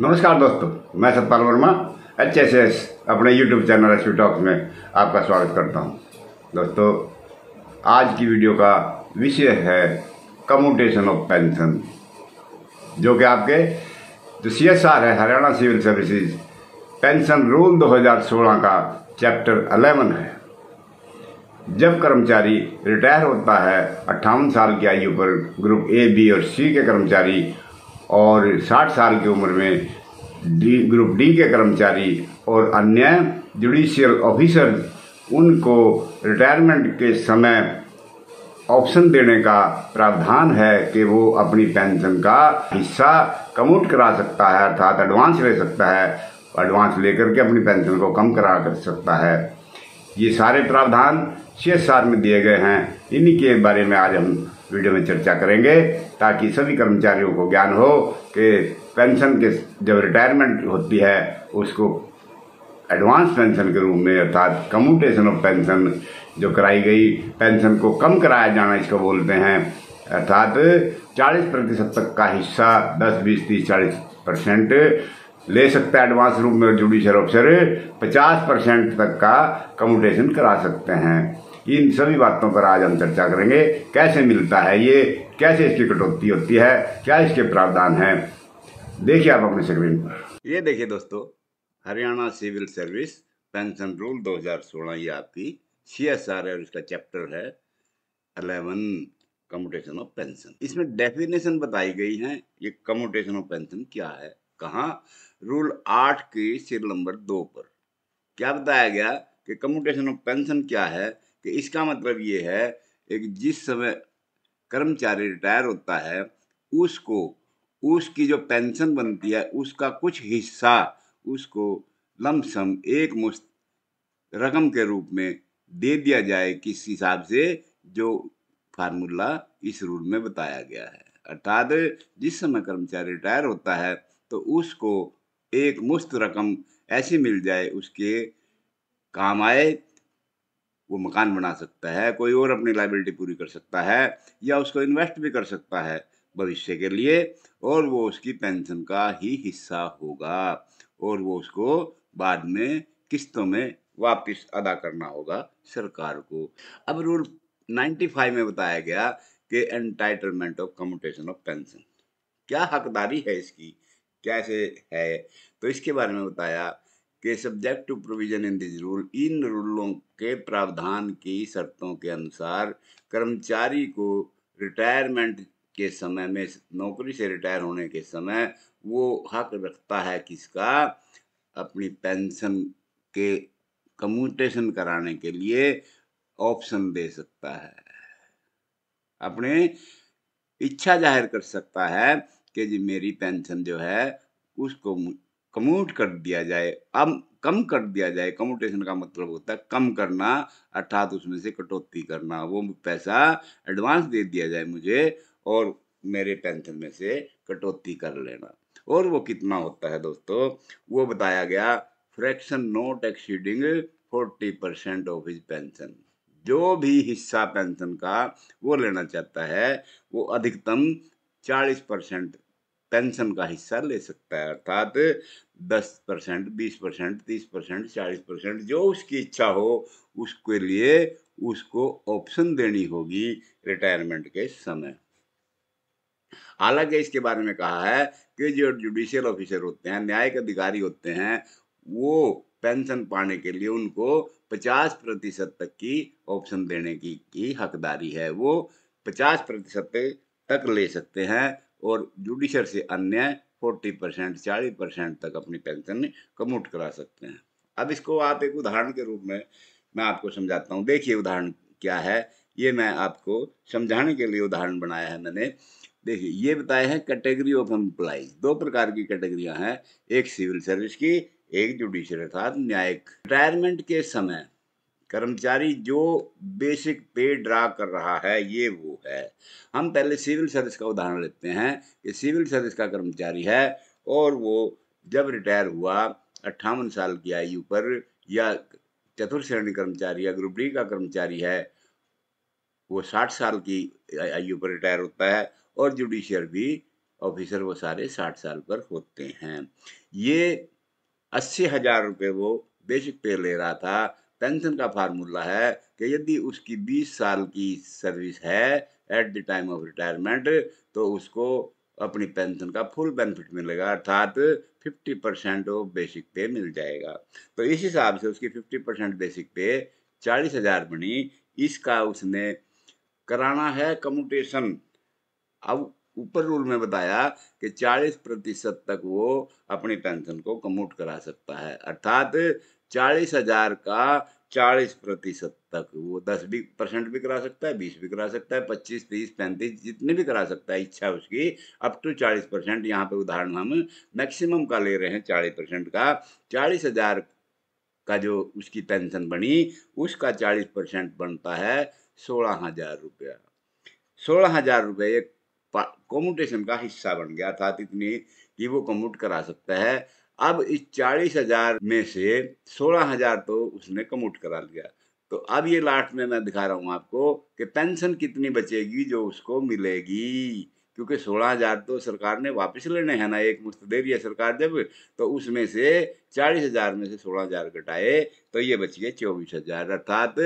नमस्कार दोस्तों मैं Satpal Verma H S S अपने यूट्यूब चैनल एस टॉक्स में आपका स्वागत करता हूं दोस्तों आज की वीडियो का विषय है कम्यूटेशन ऑफ पेंशन जो कि आपके जो सी एस आर है Haryana civil services pension rule 2016 का चैप्टर 11 है जब कर्मचारी रिटायर होता है अट्ठावन साल की आयु पर ग्रुप ए बी और सी के कर्मचारी और 60 साल की उम्र में डी ग्रुप डी के कर्मचारी और अन्य जुडिशियल ऑफिसर उनको रिटायरमेंट के समय ऑप्शन देने का प्रावधान है कि वो अपनी पेंशन का हिस्सा कमोट करा सकता है अर्थात एडवांस ले सकता है एडवांस लेकर के अपनी पेंशन को कम करा कर सकता है ये सारे प्रावधान छः साल में दिए गए हैं इन्हीं के बारे में आज हम वीडियो में चर्चा करेंगे ताकि सभी कर्मचारियों को ज्ञान हो कि पेंशन के जब रिटायरमेंट होती है उसको एडवांस पेंशन के रूप में अर्थात कम्यूटेशन ऑफ पेंशन जो कराई गई पेंशन को कम कराया जाना इसको बोलते हैं अर्थात 40 प्रतिशत तक का हिस्सा 10, बीस तीस चालीस परसेंट ले सकता है एडवांस रूप में जुडिशियल ऑफिसर 50 परसेंट तक का कम्यूटेशन करा सकते हैं इन सभी बातों पर आज हम चर्चा करेंगे कैसे मिलता है ये कैसे इसकी कटौती होती है क्या इसके प्रावधान हैं देखिए आप अपने स्क्रीन पर ये देखिए दोस्तों Haryana civil service pension rule 2016 ये आपकी सी एस आर है इसका चैप्टर है अलेवन कम्यूटेशन ऑफ पेंशन इसमें डेफिनेशन बताई गई है ये कम्यूटेशन ऑफ पेंशन क्या है कहा रूल आठ के सिर नंबर दो पर क्या बताया गया कि कम्यूटेशन ऑफ पेंशन क्या है कि इसका मतलब ये है एक जिस समय कर्मचारी रिटायर होता है उसको उसकी जो पेंशन बनती है उसका कुछ हिस्सा उसको लमसम एक मुश्त रकम के रूप में दे दिया जाए किस हिसाब से जो फार्मूला इस रूल में बताया गया है अर्थात जिस समय कर्मचारी रिटायर होता है तो उसको एक मुश्त रकम ऐसी मिल जाए उसके काम आए वो मकान बना सकता है कोई और अपनी लाइबिलिटी पूरी कर सकता है या उसको इन्वेस्ट भी कर सकता है भविष्य के लिए और वो उसकी पेंशन का ही हिस्सा होगा और वो उसको बाद में किस्तों में वापस अदा करना होगा सरकार को अब रूल 95 में बताया गया कि entitlement of commutation of pension क्या हकदारी है इसकी कैसे है तो इसके बारे में बताया के subject to provision in this rule इन रूलों के प्रावधान की शर्तों के अनुसार कर्मचारी को रिटायरमेंट के समय में नौकरी से रिटायर होने के समय वो हक रखता है किसका अपनी पेंशन के कम्यूटेशन कराने के लिए ऑप्शन दे सकता है अपने इच्छा जाहिर कर सकता है कि जी मेरी पेंशन जो है उसको कम्यूट कर दिया जाए अब कम कर दिया जाए कम्यूटेशन का मतलब होता है कम करना अर्थात उसमें से कटौती करना वो पैसा एडवांस दे दिया जाए मुझे और मेरे पेंशन में से कटौती कर लेना और वो कितना होता है दोस्तों वो बताया गया fraction not exceeding forty percent of his pension जो भी हिस्सा पेंशन का वो लेना चाहता है वो अधिकतम चालीस परसेंट पेंशन का हिस्सा ले सकता है अर्थात दस परसेंट बीस परसेंट तीस परसेंट चालीस परसेंट जो उसकी इच्छा हो उसके लिए उसको ऑप्शन देनी होगी रिटायरमेंट के समय हालांकि इसके बारे में कहा है कि जो जुडिशियल ऑफिसर होते हैं न्यायिक अधिकारी होते हैं वो पेंशन पाने के लिए उनको 50 प्रतिशत तक की ऑप्शन देने की, की हकदारी है वो 50 प्रतिशत तक ले सकते हैं और जुडिशर से अन्याय फोर्टी परसेंट चालीस परसेंट तक अपनी पेंशन कमोट करा सकते हैं अब इसको आप एक उदाहरण के रूप में मैं आपको समझाता हूँ देखिए उदाहरण क्या है ये मैं आपको समझाने के लिए उदाहरण बनाया है मैंने देखिए ये बताया है कैटेगरी ऑफ एम्प्लाई दो प्रकार की कैटेगरियाँ हैं एक सिविल सर्विस की एक जुडिशियल अर्थात न्यायिक रिटायरमेंट के समय कर्मचारी जो बेसिक पे ड्रा कर रहा है ये वो है हम पहले सिविल सर्विस का उदाहरण लेते हैं कि सिविल सर्विस का कर्मचारी है और वो जब रिटायर हुआ अट्ठावन साल की आयु पर या चतुर्थ श्रेणी कर्मचारी या ग्रुप डी का कर्मचारी है वो साठ साल की आयु पर रिटायर होता है और जुडिशियर भी ऑफिसर वो सारे साठ साल पर होते हैं ये अस्सी हजार रुपये वो बेसिक पे ले रहा था पेंशन का फार्मूला है कि यदि उसकी 20 साल की सर्विस है at the time of retirement तो उसको अपनी पेंशन का फुल बेनिफिट मिलेगा अर्थात 50 परसेंट ऑफ बेसिक पे मिल जाएगा तो इस हिसाब से उसकी 50 परसेंट बेसिक पे चालीस हजार बनी इसका उसने कराना है कम्यूटेशन अब ऊपर रूल में बताया कि 40 प्रतिशत तक वो अपनी पेंशन को कम्यूट करा सकता है अर्थात चालीस हजार का चालीस प्रतिशत तक वो दस भी परसेंट भी करा सकता है बीस भी करा सकता है पच्चीस तीस पैंतीस जितने भी करा सकता है इच्छा उसकी अप टू चालीस परसेंट यहाँ पे उदाहरण हम मैक्सिमम का ले रहे हैं चालीस परसेंट का चालीस हजार का जो उसकी पेंशन बनी उसका चालीस परसेंट बनता है सोलह हजार रुपया सोलह हजार रुपये एक कॉम्यूटेशन का हिस्सा बन गया अर्थात इतनी कि वो कम्यूट करा सकता है अब इस चालीस हजार में से सोलह हजार तो उसने कमोट करा लिया तो अब ये लास्ट में मैं दिखा रहा हूँ आपको कि पेंशन कितनी बचेगी जो उसको मिलेगी क्योंकि सोलह हजार तो सरकार ने वापस लेने हैं ना एक मुफ्त दे रही है सरकार जब तो उसमें से चालीस हजार में से सोलह हजार कटाए तो ये बच गए चौबीस हजार अर्थात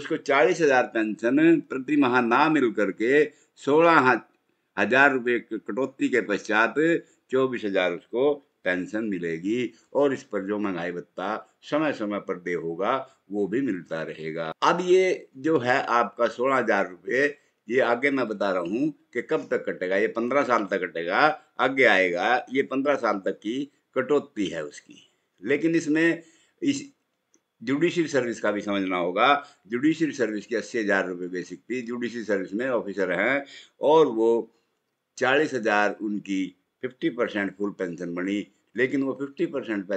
उसको चालीस हजार पेंशन प्रति माह ना मिल करके सोलह हजार रुपये कटौती के पश्चात चौबीस हजार उसको पेंशन मिलेगी और इस पर जो महंगाई भत्ता समय समय पर दे होगा वो भी मिलता रहेगा अब ये जो है आपका सोलह हजार रुपये ये आगे मैं बता रहा हूँ कि कब तक कटेगा ये पंद्रह साल तक कटेगा आगे आएगा ये पंद्रह साल तक की कटौती है उसकी लेकिन इसमें इस जुडिशियल सर्विस का भी समझना होगा जुडिशियल सर्विस की अस्सी हज़ार रुपये बेसिक थी जुडिशियल सर्विस में ऑफिसर हैं और वो चालीस हज़ार उनकी फिफ्टी परसेंट फुल पेंशन बनी लेकिन वो फिफ्टी परसेंट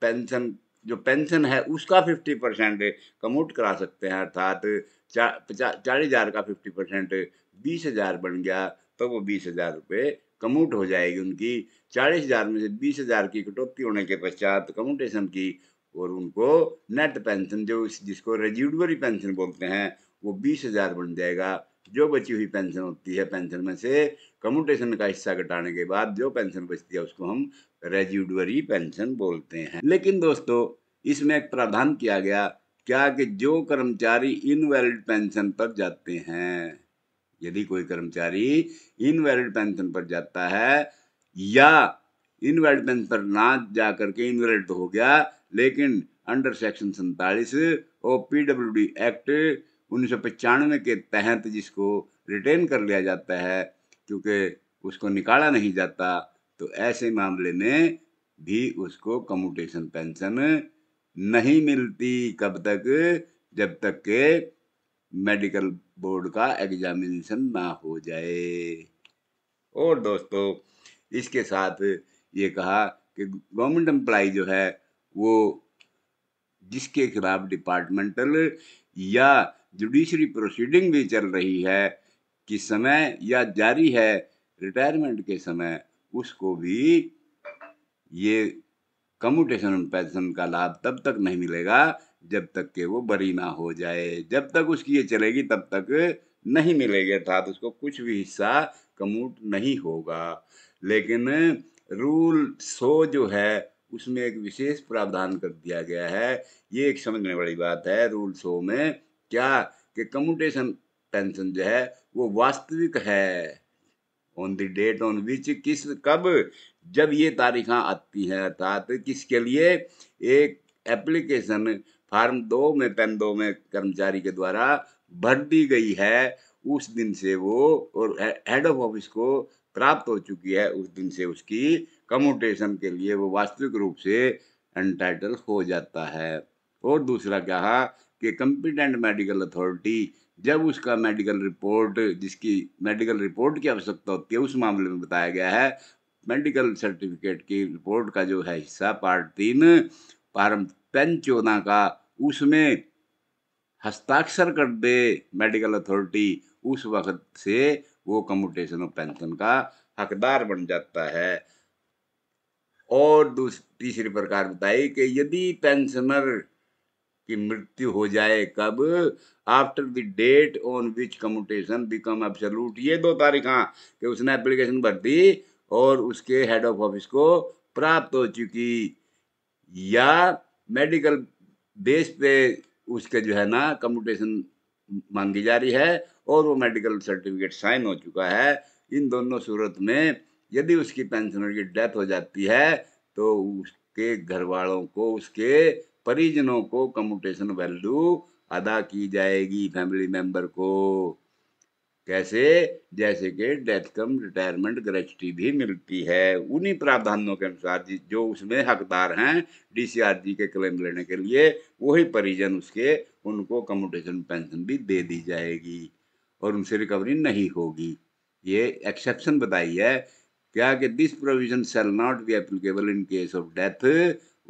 पेंशन जो पेंशन है उसका फिफ्टी परसेंट कमोट करा सकते हैं अर्थात चालीस हज़ार का फिफ्टी परसेंट बीस हज़ार बन गया तो वो बीस हज़ार रुपये कमोट हो जाएगी उनकी चालीस हज़ार में से बीस हज़ार की कटौती होने के पश्चात कमोटेशन की और उनको नेट पेंशन जो जिसको रेजिडरी पेंशन बोलते हैं वो बीस हज़ार बन जाएगा जो बची हुई पेंशन होती है पेंशन में से कम्यूटेशन का हिस्सा घटाने के बाद जो पेंशन बचती है उसको हम रेजिडुअरी पेंशन बोलते हैं लेकिन दोस्तों इसमें एक प्रावधान किया गया क्या कि जो कर्मचारी इनवैलिड पेंशन पर जाते हैं यदि कोई कर्मचारी इनवैलिड पेंशन पर जाता है या इनवैलिड पेंशन पर ना जा करके इनवैलिड तो हो गया लेकिन अंडर सेक्शन सैतालीस और पीडब्ल्यूडी एक्ट उन्नीस सौ पचानवे के तहत जिसको रिटेन कर लिया जाता है क्योंकि उसको निकाला नहीं जाता तो ऐसे मामले में भी उसको कम्यूटेशन पेंशन नहीं मिलती कब तक जब तक के मेडिकल बोर्ड का एग्जामिनेशन ना हो जाए और दोस्तों इसके साथ ये कहा कि गवर्नमेंट एम्प्लाई जो है वो जिसके खिलाफ डिपार्टमेंटल या जुडिशरी प्रोसीडिंग भी चल रही है कि समय या जारी है रिटायरमेंट के समय उसको भी ये कम्यूटेशन पेंशन का लाभ तब तक नहीं मिलेगा जब तक के वो बरी ना हो जाए जब तक उसकी ये चलेगी तब तक नहीं मिलेगी अर्थात उसको कुछ भी हिस्सा कमूट नहीं होगा लेकिन रूल सो जो है उसमें एक विशेष प्रावधान कर दिया गया है ये एक समझने वाली बात है रूल सो में क्या कि कम्यूटेशन पेंशन जो है वो वास्तविक है on the date on which किस कब जब ये तारीखा आती हैं अर्थात किसके लिए एक एप्लीकेशन फार्म दो में पेन दो में कर्मचारी के द्वारा भर दी गई है उस दिन से वो और हेड ऑफ ऑफिस को प्राप्त हो चुकी है उस दिन से उसकी कम्यूटेशन के लिए वो वास्तविक रूप से एंटाइटल हो जाता है और दूसरा क्या कि कंपिटेंट मेडिकल अथॉरिटी जब उसका मेडिकल रिपोर्ट जिसकी मेडिकल रिपोर्ट की आवश्यकता होती है उस मामले में बताया गया है मेडिकल सर्टिफिकेट की रिपोर्ट का जो है हिस्सा पार्ट तीन फार्म टेन चौदह का उसमें हस्ताक्षर कर दे मेडिकल अथॉरिटी उस वक्त से वो कम्यूटेशन ऑफ पेंशन का हकदार बन जाता है और दूसरी तीसरी प्रकार बताई कि यदि पेंशनर की मृत्यु हो जाए कब after the date on which commutation become absolute ये दो तारीख हाँ कि उसने एप्लीकेशन भर दी और उसके हेड ऑफ ऑफिस को प्राप्त हो चुकी या मेडिकल बेस पे उसके जो है ना कम्यूटेशन मांगी जा रही है और वो मेडिकल सर्टिफिकेट साइन हो चुका है इन दोनों सूरत में यदि उसकी पेंशनर की डेथ हो जाती है तो उसके घर वालों को उसके परिजनों को कम्यूटेशन वैल्यू अदा की जाएगी फैमिली मेंबर को कैसे जैसे कि डेथ कम रिटायरमेंट ग्रेचुटी भी मिलती है उन्हीं प्रावधानों के अनुसार जो उसमें हकदार हैं डीसीआरजी के क्लेम लेने के लिए वही परिजन उसके उनको कम्यूटेशन पेंशन भी दे दी जाएगी और उनसे रिकवरी नहीं होगी ये एक्सेप्शन बताई है क्या कि this provision shall not be applicable in case of death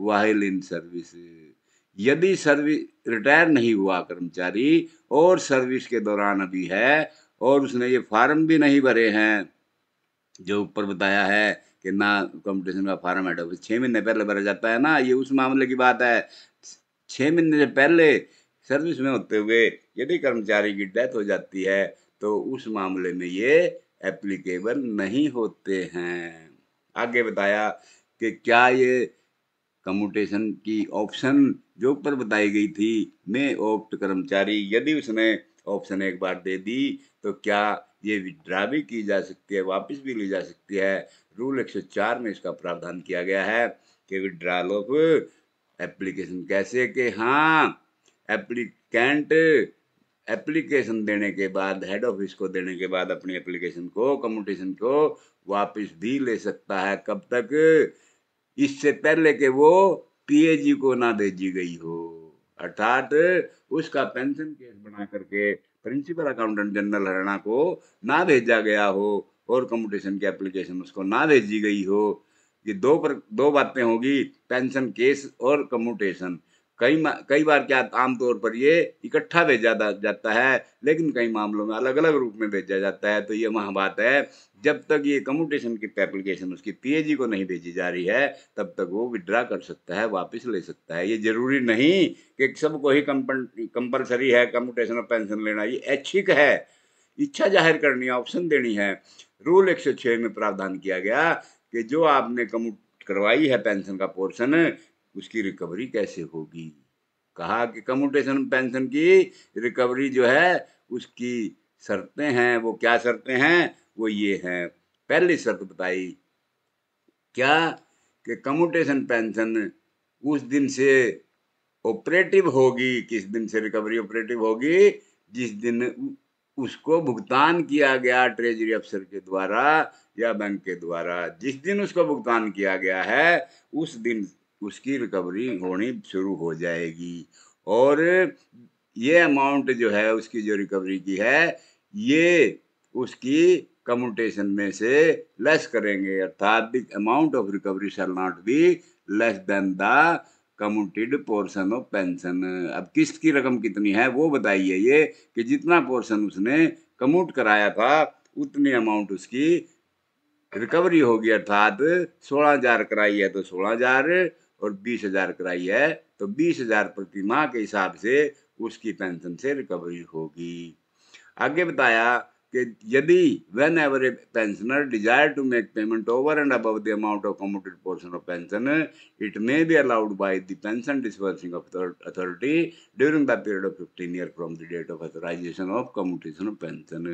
while in service यदि सर्विस रिटायर नहीं हुआ कर्मचारी और सर्विस के दौरान अभी है और उसने ये फार्म भी नहीं भरे हैं जो ऊपर बताया है कि ना कंपटीशन का फार्म हेड ऑफिस छः महीने पहले भरा जाता है ना ये उस मामले की बात है छः महीने से पहले सर्विस में होते हुए यदि कर्मचारी की डेथ हो जाती है तो उस मामले में ये एप्लीकेबल नहीं होते हैं आगे बताया कि क्या ये कम्यूटेशन की ऑप्शन जो पर बताई गई थी में ऑप्ट कर्मचारी यदि उसने ऑप्शन एक बार दे दी तो क्या ये विड्रा भी की जा सकती है वापस भी ली जा सकती है रूल 104 में इसका प्रावधान किया गया है कि विड्रॉल ऑफ एप्लीकेशन कैसे कि हाँ एप्लीकेंट एप्लीकेशन देने के बाद हेड ऑफिस को देने के बाद अपनी एप्लीकेशन को कम्यूटेशन को वापस भी ले सकता है कब तक इससे पहले के वो पीएजी को ना भेजी गई हो अर्थात उसका पेंशन केस बना करके प्रिंसिपल अकाउंटेंट जनरल हरियाणा को ना भेजा गया हो और कम्पटिशन की एप्लीकेशन उसको ना भेजी गई हो ये दो पर दो बातें होगी पेंशन केस और कम्यूटेशन कई कई बार क्या आमतौर पर ये इकट्ठा भेजा जाता है लेकिन कई मामलों में अलग अलग रूप में भेजा जाता है तो ये बात है जब तक ये कम्यूटेशन की एप्लीकेशन उसकी पीएजी को नहीं भेजी जा रही है तब तक वो विड्रा कर सकता है वापस ले सकता है ये जरूरी नहीं कि सबको ही कंपलसरी है कम्यूटेशन और पेंशन लेना ये ऐच्छिक है इच्छा जाहिर करनी है ऑप्शन देनी है रूल एक सौ छः में प्रावधान किया गया कि जो आपने कम्यूट करवाई है पेंशन का पोर्शन उसकी रिकवरी कैसे होगी कहा कि कम्यूटेशन पेंशन की रिकवरी जो है उसकी शर्तें हैं वो क्या शर्तें हैं वो ये हैं पहली शर्त बताई क्या कि कम्यूटेशन पेंशन उस दिन से ऑपरेटिव होगी किस दिन से रिकवरी ऑपरेटिव होगी जिस दिन उसको भुगतान किया गया ट्रेजरी अफसर के द्वारा या बैंक के द्वारा जिस दिन उसको भुगतान किया गया है उस दिन उसकी रिकवरी होनी शुरू हो जाएगी और ये अमाउंट जो है उसकी जो रिकवरी की है ये उसकी कम्यूटेशन में से लेस करेंगे अर्थात the amount of recovery shall not be less than the commuted portion of pension अब किस्त की रकम कितनी है वो बताइए ये कि जितना पोर्शन उसने कम्यूट कराया था उतनी अमाउंट उसकी रिकवरी होगी अर्थात सोलह हजार कराई है तो सोलह हजार और बीस हजार कराई है तो बीस हजार प्रति माह के हिसाब से उसकी पेंशन से रिकवरी होगी आगे बताया कि यदि whenever a pensioner desire to make payment over and above the amount of commuted portion of pension it may be allowed by the pension disbursing authority during the period of fifteen year from the date of authorisation of commutation of pension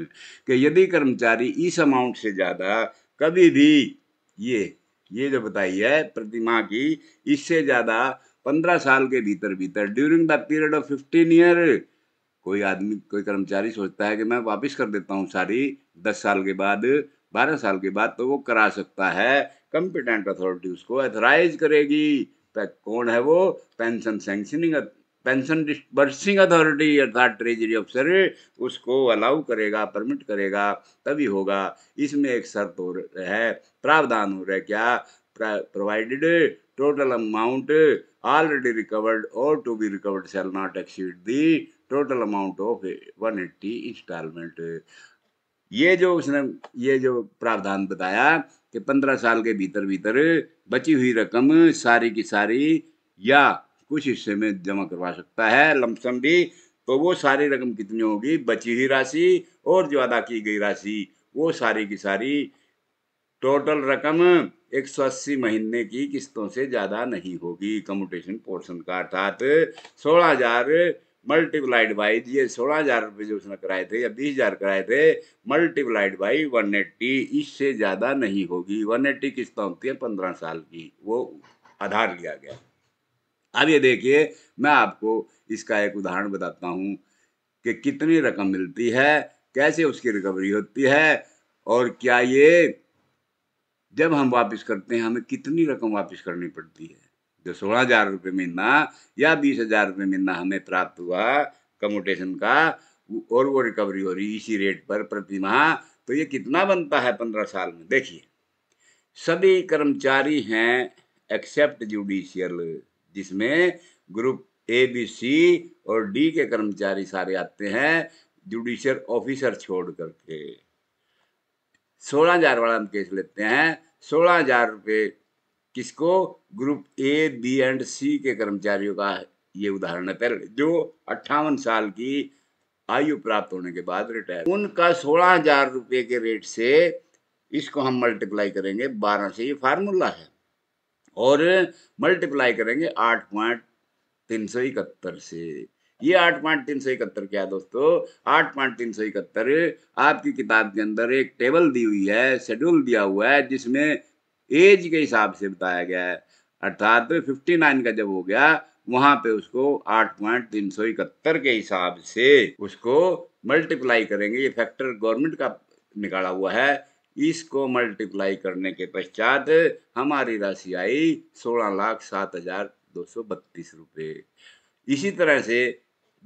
कि यदि कर्मचारी इस amount से ज़्यादा कभी भी ये ये जो बताई है प्रतिमा की इससे ज़्यादा पंद्रह साल के भीतर भीतर during the period of fifteen year कोई आदमी कोई कर्मचारी सोचता है कि मैं वापस कर देता हूँ सारी दस साल के बाद बारह साल के बाद तो वो करा सकता है कंपिटेंट अथॉरिटी उसको एथराइज करेगी कौन है वो pension sanctioning pension disbursing authority अर्थात ट्रेजरी अफसर उसको अलाउ करेगा परमिट करेगा तभी होगा इसमें एक शर्त हो है प्रावधान हो रहा है क्या provided total amount already recovered और to be recovered shall not exceed the total amount of one eighty instalment ये जो उसने ये जो प्रावधान बताया कि पंद्रह साल के भीतर भीतर बची हुई रकम सारी की सारी या कुछ हिस्से में जमा करवा सकता है लमसम भी तो वो सारी रकम कितनी होगी बची हुई राशि और जो अदा की गई राशि वो सारी की सारी टोटल रकम एक सौ अस्सी महीने की किस्तों से ज़्यादा नहीं होगी कम्यूटेशन पोर्शन का अर्थात सोलह हजार मल्टीप्लाइड बाई ये सोलह हजार रुपये जो उसने कराए थे या बीस हजार कराए थे मल्टीप्लाइड बाई वन एट्टी इससे ज़्यादा नहीं होगी वन एट्टी किस्त होती है पंद्रह साल की वो आधार लिया गया अब ये देखिए मैं आपको इसका एक उदाहरण बताता हूँ कि कितनी रकम मिलती है कैसे उसकी रिकवरी होती है और क्या ये जब हम वापस करते हैं हमें कितनी रकम वापस करनी पड़ती है जो सोलह हजार रुपये महीना या बीस हजार रुपये महीना हमें प्राप्त हुआ कमोटेशन का और वो रिकवरी हो रही इसी रेट पर प्रति माह तो ये कितना बनता है पंद्रह साल में देखिए सभी कर्मचारी हैं एक्सेप्ट जुडिशियल जिसमें ग्रुप ए बी सी और डी के कर्मचारी सारे आते हैं जुडिशियल ऑफिसर छोड़ करके सोलह हजार वाला हम केस लेते हैं सोलह हजार रुपये किसको group A B and C के कर्मचारियों का ये उदाहरण है पहले जो अट्ठावन साल की आयु प्राप्त होने के बाद रिटायर उनका सोलह हजार रुपये के रेट से इसको हम मल्टीप्लाई करेंगे बारह से ये फार्मूला है और मल्टीप्लाई करेंगे आठ पॉइंट तीन सौ इकहत्तर से ये आठ पॉइंट तीन सौ इकहत्तर क्या है दोस्तों आठ पॉइंट तीन सौ इकहत्तर आपकी किताब के अंदर एक टेबल दी हुई है शेड्यूल दिया हुआ है जिसमें एज के हिसाब से बताया गया है अर्थात फिफ्टी नाइन का जब हो गया वहां पे उसको आठ पॉइंट तीन सौ इकहत्तर के हिसाब से उसको मल्टीप्लाई करेंगे ये फैक्टर गवर्नमेंट का निकाला हुआ है इसको मल्टीप्लाई करने के पश्चात हमारी राशि आई सोलह लाख सात हजार दो सौ बत्तीस रुपये इसी तरह से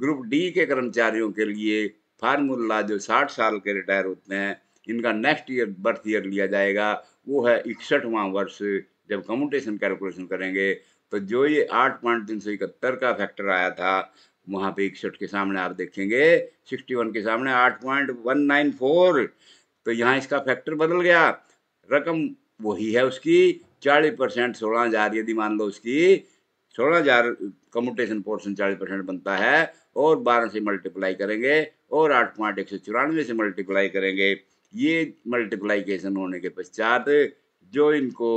ग्रुप डी के कर्मचारियों के लिए फार्मूला जो साठ साल के रिटायर होते हैं इनका नेक्स्ट ईयर बर्थ ईयर लिया जाएगा वो है इकसठवां वर्ष जब कम्यूटेशन कैलकुलेशन करेंगे तो जो ये आठ पॉइंट तीन सौ इकहत्तर का फैक्टर आया था वहाँ पे इकसठ के सामने आप देखेंगे सिक्सटी वन के सामने आठ पॉइंट वन नाइन फोर तो यहाँ इसका फैक्टर बदल गया रकम वही है उसकी चालीस परसेंट सोलह हजार यदि मान लो उसकी सोलह हजार कम्यूटेशन पोर्सन चालीस परसेंट बनता है और बारह से मल्टीप्लाई करेंगे और आठ पॉइंट एक सौ चौरानवे से मल्टीप्लाई करेंगे ये मल्टीप्लाईकेशन होने के पश्चात जो इनको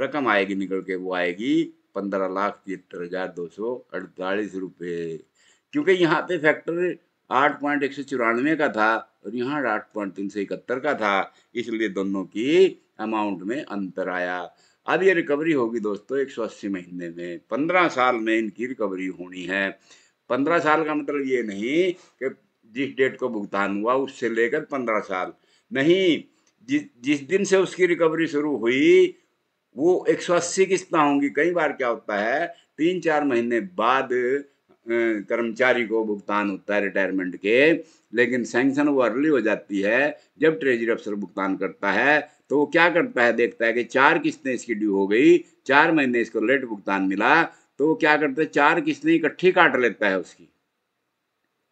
रकम आएगी निकल के वो आएगी पंद्रह लाख तिहत्तर हजार दो सौ अड़तालीस रुपये क्योंकि यहाँ पे फैक्टर आठ पॉइंट एक सौ चौरानवे का था और यहाँ आठ पॉइंट तीन सौ इकहत्तर का था इसलिए दोनों की अमाउंट में अंतर आया अब ये रिकवरी होगी दोस्तों एक सौ अस्सी महीने में पंद्रह साल में इनकी रिकवरी होनी है पंद्रह साल का मतलब ये नहीं कि जिस डेट को भुगतान हुआ उससे लेकर पंद्रह साल नहीं जिस जिस दिन से उसकी रिकवरी शुरू हुई वो एक सौ अस्सी किस्तें होंगी कई बार क्या होता है तीन चार महीने बाद कर्मचारी को भुगतान होता है रिटायरमेंट के लेकिन सेंक्शन वो अर्ली हो जाती है जब ट्रेजरी अफसर भुगतान करता है तो वो क्या करता है देखता है कि चार किस्तें इसकी ड्यू हो गई चार महीने इसको लेट भुगतान मिला तो वो क्या करता है चार किस्तें इकट्ठी काट लेता है उसकी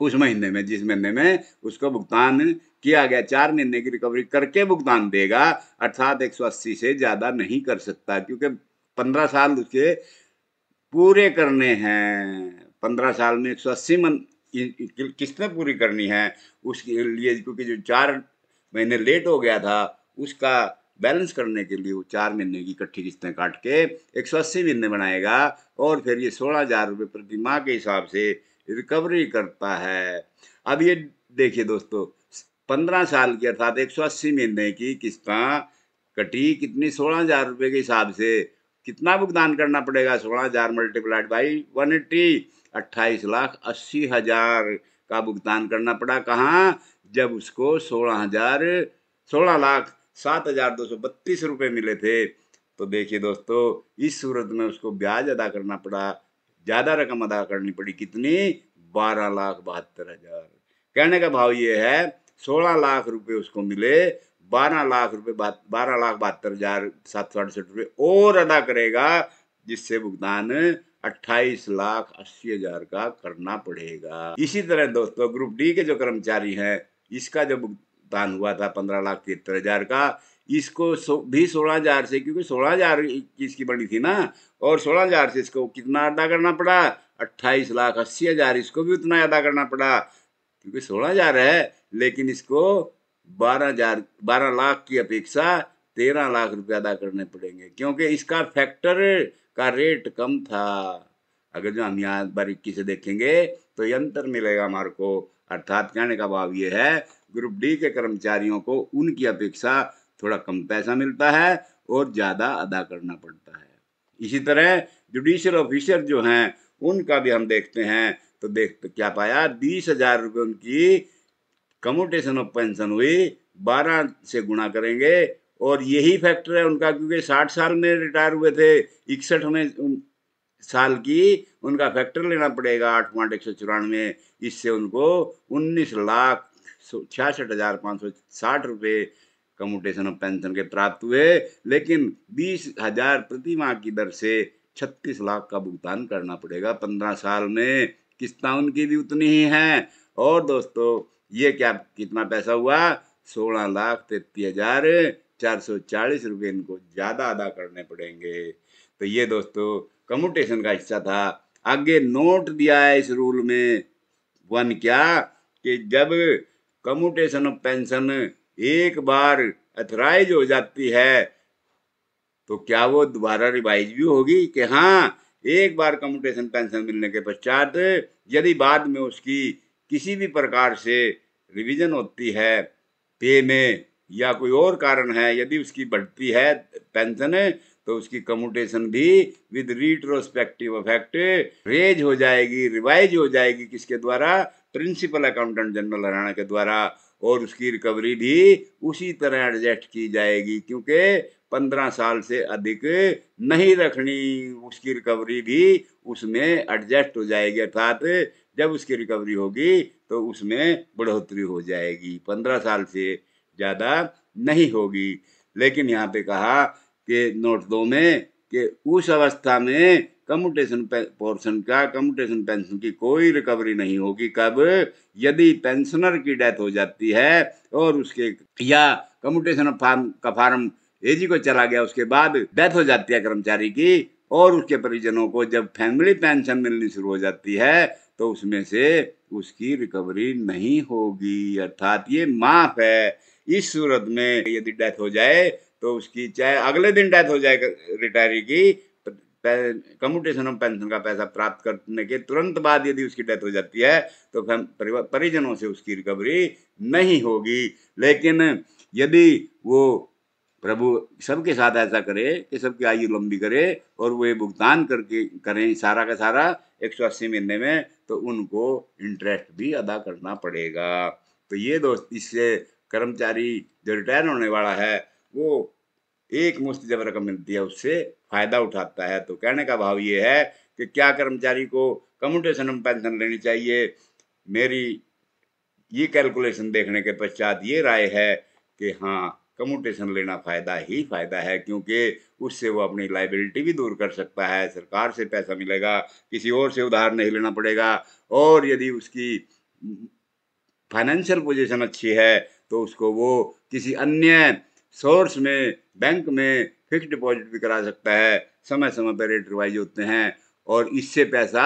उस महीने में जिस महीने में उसको भुगतान किया गया चार महीने की रिकवरी करके भुगतान देगा अर्थात एक सौ अस्सी से ज़्यादा नहीं कर सकता क्योंकि पंद्रह साल उसके पूरे करने हैं पंद्रह साल में एक सौ अस्सी मन किस्तें पूरी करनी है उसके लिए क्योंकि जो चार महीने लेट हो गया था उसका बैलेंस करने के लिए वो चार महीने की इकट्ठी किस्तें काट के एक सौ अस्सी महीने बनाएगा और फिर ये सोलह हज़ार रुपये प्रति माह के हिसाब से रिकवरी करता है अब ये देखिए दोस्तों पंद्रह साल की अर्थात एक सौ अस्सी महीने की किस्त कटी कितनी सोलह हज़ार रुपये के हिसाब से कितना भुगतान करना पड़ेगा सोलह हज़ार मल्टीप्लाइड बाई वन एट्टी अट्ठाईस लाख अस्सी हजार का भुगतान करना पड़ा कहाँ जब उसको सोलह हजार सोलह लाख सात हजार दो सौ बत्तीस रुपये मिले थे तो देखिए दोस्तों इस सूरत में उसको ब्याज अदा करना पड़ा ज़्यादा रकम अदा करनी पड़ी कितनी बारह लाख बहत्तर हजार कहने का भाव ये है सोलह लाख रुपये उसको मिले बारह लाख रुपये बारह लाख बहत्तर हजार सात सौ अड़सठ रुपये और अदा करेगा जिससे भुगतान अट्ठाईस लाख अस्सी हजार का करना पड़ेगा इसी तरह दोस्तों ग्रुप डी के जो कर्मचारी हैं इसका जो भुगतान हुआ था पंद्रह लाख तिहत्तर हजार का इसको सो, भी सोलह हजार से क्योंकि सोलह हजार इक्कीस बनी थी ना और सोलह हजार से इसको कितना अदा करना पड़ा अट्ठाईस लाख अस्सी हजार इसको भी उतना अदा करना पड़ा क्योंकि सोलह हजार है लेकिन इसको बारह हजार बारह लाख की अपेक्षा तेरह लाख रुपया अदा करने पड़ेंगे क्योंकि इसका फैक्टर का रेट कम था अगर जो हम यहाँ बारीकी से देखेंगे तो यंत्र मिलेगा हमारे को अर्थात कहने का भाव ये है ग्रुप डी के कर्मचारियों को उनकी अपेक्षा थोड़ा कम पैसा मिलता है और ज़्यादा अदा करना पड़ता है इसी तरह जुडिशियल ऑफिसर जो हैं उनका भी हम देखते हैं तो देख तो क्या पाया बीस हजार रुपये उनकी कमोटेशन ऑफ पेंशन हुई बारह से गुणा करेंगे और यही फैक्टर है उनका क्योंकि साठ साल में रिटायर हुए थे इकसठ में साल की उनका फैक्टर लेना पड़ेगा आठ पॉइंट एक सौ चौरानवे इससे उनको उन्नीस लाख छियासठ हजार पाँच सौ साठ रुपये कम्यूटेशन ऑफ पेंशन के प्राप्त हुए लेकिन बीस हजार प्रति माह की दर से छत्तीस लाख का भुगतान करना पड़ेगा पंद्रह साल में किस्ता उनकी भी उतनी ही हैं और दोस्तों ये क्या कितना पैसा हुआ सोलह लाख तैतीस हजार चार सौ चालीस रुपये इनको ज़्यादा अदा करने पड़ेंगे तो ये दोस्तों कम्यूटेशन का हिस्सा था आगे नोट दिया है इस रूल में वन क्या कि जब कम्यूटेशन ऑफ पेंशन एक बार अथराइज हो जाती है तो क्या वो दोबारा रिवाइज भी होगी कि हाँ एक बार कम्यूटेशन पेंशन मिलने के पश्चात यदि बाद में उसकी किसी भी प्रकार से रिवीजन होती है पे में या कोई और कारण है यदि उसकी बढ़ती है पेंशन तो उसकी कम्यूटेशन भी विद रिट्रोस्पेक्टिव इफेक्ट रेज हो जाएगी रिवाइज हो जाएगी किसके द्वारा प्रिंसिपल अकाउंटेंट जनरल हरियाणा के द्वारा और उसकी रिकवरी भी उसी तरह एडजस्ट की जाएगी क्योंकि पंद्रह साल से अधिक नहीं रखनी उसकी रिकवरी भी उसमें एडजस्ट हो जाएगी अर्थात जब उसकी रिकवरी होगी तो उसमें बढ़ोतरी हो जाएगी पंद्रह साल से ज़्यादा नहीं होगी लेकिन यहाँ पे कहा कि नोट दो में कि उस अवस्था में कम्यूटेशन पोर्शन का कम्यूटेशन पेंशन की कोई रिकवरी नहीं होगी कब यदि पेंशनर की डेथ हो जाती है और उसके या कम्यूटेशन फार्म का फार्म एजी को चला गया उसके बाद डेथ हो जाती है कर्मचारी की और उसके परिजनों को जब फैमिली पेंशन मिलनी शुरू हो जाती है तो उसमें से उसकी रिकवरी नहीं होगी अर्थात ये माफ है इस सूरत में यदि डेथ हो जाए तो उसकी चाहे अगले दिन डेथ हो जाए रिटायरी की कम्यूटेशन ऑफ पेंशन का पैसा प्राप्त करने के तुरंत बाद यदि उसकी डेथ हो जाती है तो परिजनों से उसकी रिकवरी नहीं होगी लेकिन यदि वो प्रभु सबके साथ ऐसा करे कि सबकी आयु लंबी करे और वे भुगतान करके करें सारा का सारा एक सौ अस्सी महीने में तो उनको इंटरेस्ट भी अदा करना पड़ेगा तो ये दोस्त इससे कर्मचारी जो रिटायर होने वाला है वो एक मुश्त जब रकम मिलती है उससे फ़ायदा उठाता है तो कहने का भाव ये है कि क्या कर्मचारी को कम्यूटेशन पेंशन लेनी चाहिए मेरी ये कैलकुलेशन देखने के पश्चात ये राय है कि हाँ कम्यूटेशन लेना फ़ायदा ही फ़ायदा है क्योंकि उससे वो अपनी लाइबिलिटी भी दूर कर सकता है सरकार से पैसा मिलेगा किसी और से उधार नहीं लेना पड़ेगा और यदि उसकी फाइनेंशियल पोजीशन अच्छी है तो उसको वो किसी अन्य सोर्स में बैंक में फिक्स डिपॉजिट भी करा सकता है समय समय पर रेट रिवाइज होते हैं और इससे पैसा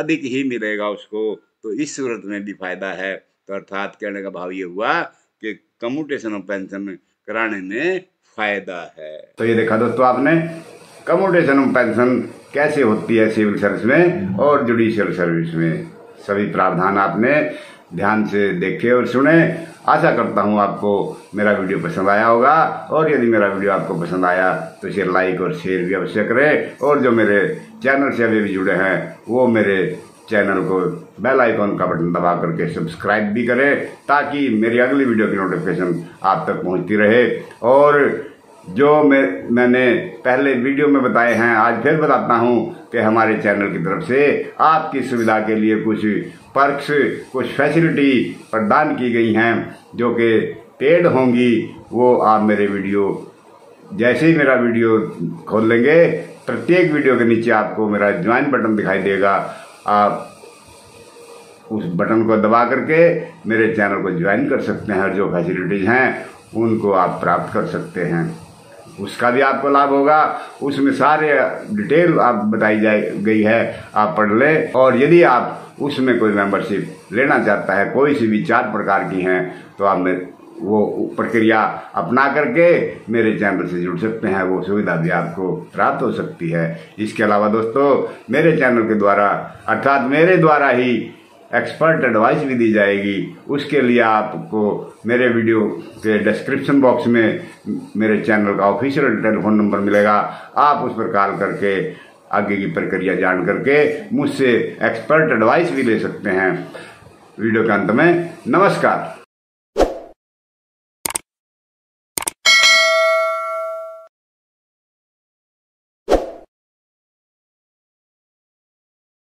अधिक ही मिलेगा उसको तो इस सूरत में भी फायदा है तो अर्थात कहने का भाव ये हुआ कि कम्यूटेशन ऑफ पेंशन कराने में फायदा है तो ये देखा दोस्तों आपने कमोडेशन पेंशन कैसे होती है सिविल सर्विस में और जुडिशियल सर्विस में सभी प्रावधान आपने ध्यान से देखे और सुने आशा करता हूँ आपको मेरा वीडियो पसंद आया होगा और यदि मेरा वीडियो आपको पसंद आया तो इसे लाइक और शेयर भी अवश्य करें और जो मेरे चैनल से अभी भी जुड़े हैं वो मेरे चैनल को बेल आइकॉन का बटन दबा करके सब्सक्राइब भी करें ताकि मेरी अगली वीडियो की नोटिफिकेशन आप तक पहुंचती रहे और जो मैं मैंने पहले वीडियो में बताए हैं आज फिर बताता हूं कि हमारे चैनल की तरफ से आपकी सुविधा के लिए कुछ पर्क्स कुछ फैसिलिटी प्रदान की गई हैं जो कि पेड होंगी वो आप मेरे वीडियो जैसे ही मेरा वीडियो खोल लेंगे प्रत्येक वीडियो के नीचे आपको मेरा ज्वाइन बटन दिखाई देगा आप उस बटन को दबा करके मेरे चैनल को ज्वाइन कर सकते हैं और जो फैसिलिटीज़ हैं उनको आप प्राप्त कर सकते हैं उसका भी आपको लाभ होगा उसमें सारे डिटेल आप बताई जाए गई है आप पढ़ लें और यदि आप उसमें कोई मेंबरशिप लेना चाहता है कोई सी भी चार प्रकार की हैं तो आप वो प्रक्रिया अपना करके मेरे चैनल से जुड़ सकते हैं वो सुविधा भी आपको प्राप्त हो सकती है इसके अलावा दोस्तों मेरे चैनल के द्वारा अर्थात मेरे द्वारा ही एक्सपर्ट एडवाइस भी दी जाएगी उसके लिए आपको मेरे वीडियो के डिस्क्रिप्शन बॉक्स में मेरे चैनल का ऑफिशियल टेलीफोन नंबर मिलेगा आप उस पर कॉल करके आगे की प्रक्रिया जान करके मुझसे एक्सपर्ट एडवाइस भी ले सकते हैं वीडियो के अंत में नमस्कार